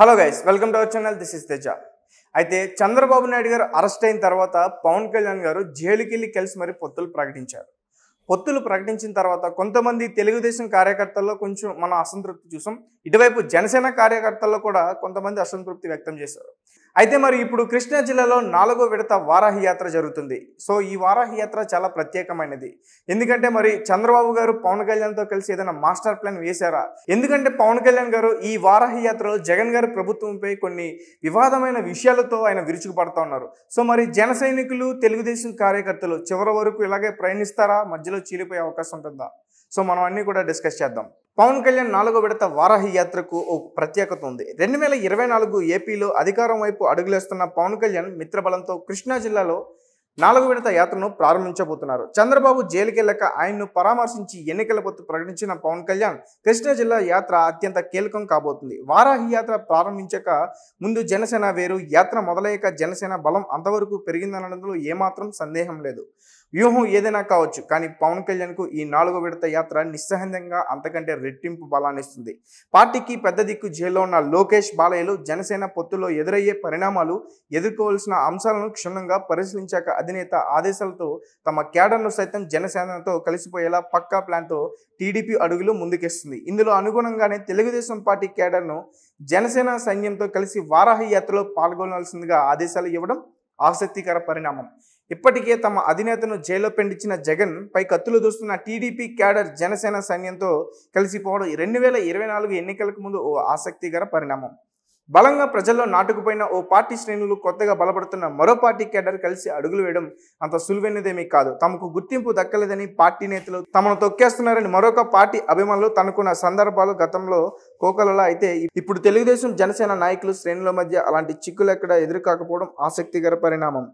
hello guys welcome to our channel this is Teja అయితే చంద్రబాబు నాయుడు గారు arrest అయిన తర్వాత పవన్ కళ్యాణ్ గారు జైలుకెళ్ళి కలిసి మరి పొత్తులు ప్రకటించారు పొత్తులు ప్రకటించిన తర్వాత కొంతమంది తెలుగుదేశం కార్యకర్తల్లో కొంచెం మనం అసంతృప్తి చూసాం ఇటువైపు జనసేన కార్యకర్తల్లో కూడా కొంతమంది అసంతృప్తి వ్యక్తం చేశారు అయితే మరి ఇప్పుడు కృష్ణా జిల్లాలో నాలుగో విడత వారాహి యాత్ర జరుగుతుంది సో ఈ వారాహి యాత్ర చాలా ప్రత్యేకమైనది ఎందుకంటే మరి చంద్రబాబు గారు పవన్ కళ్యాణ్తో కలిసి ఏదైనా మాస్టర్ ప్లాన్ వేశారా ఎందుకంటే పవన్ కళ్యాణ్ గారు ఈ వారాహి యాత్రలో జగన్ గారి ప్రభుత్వంపై కొన్ని వివాదమైన విషయాలతో ఆయన విరుచుకుపడతా ఉన్నారు సో మరి జన సైనికులు తెలుగుదేశం కార్యకర్తలు చివరి వరకు ఇలాగే ప్రయాణిస్తారా మధ్యలో చీలిపోయే అవకాశం ఉంటుందా సో మనం అన్నీ కూడా డిస్కస్ చేద్దాం పవన్ కళ్యాణ్ నాలుగో విడత వారాహి యాత్రకు ఓ ప్రత్యేకత ఉంది రెండు వేల ఇరవై నాలుగు ఏపీలో అధికారం వైపు అడుగులేస్తున్న పవన్ కళ్యాణ్ మిత్రబలంతో కృష్ణా జిల్లాలో నాలుగు విడత యాత్రను ప్రారంభించబోతున్నారు చంద్రబాబు జైలుకెళ్ళక ఆయన్ను పరామర్శించి ఎన్నికల పొత్తు ప్రకటించిన పవన్ కళ్యాణ్ కృష్ణా జిల్లా యాత్ర అత్యంత కీలకం కాబోతుంది వారాహి యాత్ర ప్రారంభించక ముందు జనసేన వేరు యాత్ర మొదలయ్యాక జనసేన బలం అంతవరకు పెరిగిందనడంలో ఏమాత్రం సందేహం లేదు వ్యూహం ఏదైనా కావచ్చు కానీ పవన్ కళ్యాణ్కు ఈ నాలుగో విడత యాత్ర నిస్సహజంగా అంతకంటే రెట్టింపు బలాన్ని ఇస్తుంది పార్టీకి పెద్ద దిక్కు జైల్లో ఉన్న లోకేష్ బాలయ్యలు జనసేన పొత్తులో ఎదురయ్యే పరిణామాలు ఎదుర్కోవాల్సిన అంశాలను క్షుణ్ణంగా పరిశీలించాక అధినేత ఆదేశాలతో తమ కేడర్ను సైతం జనసేనతో కలిసిపోయేలా పక్కా ప్లాన్తో టీడీపీ అడుగులు ముందుకేస్తుంది ఇందులో అనుగుణంగానే తెలుగుదేశం పార్టీ కేడర్ను జనసేన సైన్యంతో కలిసి వారాహి యాత్రలో పాల్గొనాల్సిందిగా ఆదేశాలు ఇవ్వడం ఆసక్తికర పరిణామం ఇప్పటికే తమ అధినేతను జైల్లో పెండించిన జగన్ పై కత్తులు దూస్తున్న టీడీపీ క్యాడర్ జనసేన సైన్యంతో కలిసిపోవడం రెండు వేల ఇరవై నాలుగు ఎన్నికలకు ముందు ఓ ఆసక్తికర పరిణామం బలంగా ప్రజల్లో నాటుకుపోయిన ఓ పార్టీ శ్రేణులు కొత్తగా బలపడుతున్న మరో పార్టీ కేడర్ కలిసి అడుగులు వేయడం అంత సులువైనదేమీ కాదు తమకు గుర్తింపు దక్కలేదని పార్టీ నేతలు తమను తొక్కేస్తున్నారని మరొక పార్టీ అభిమానులు తనకున్న సందర్భాలు గతంలో కోకలలో అయితే ఇప్పుడు తెలుగుదేశం జనసేన నాయకులు శ్రేణుల మధ్య అలాంటి చిక్కులు ఎక్కడ ఎదురు కాకపోవడం ఆసక్తికర పరిణామం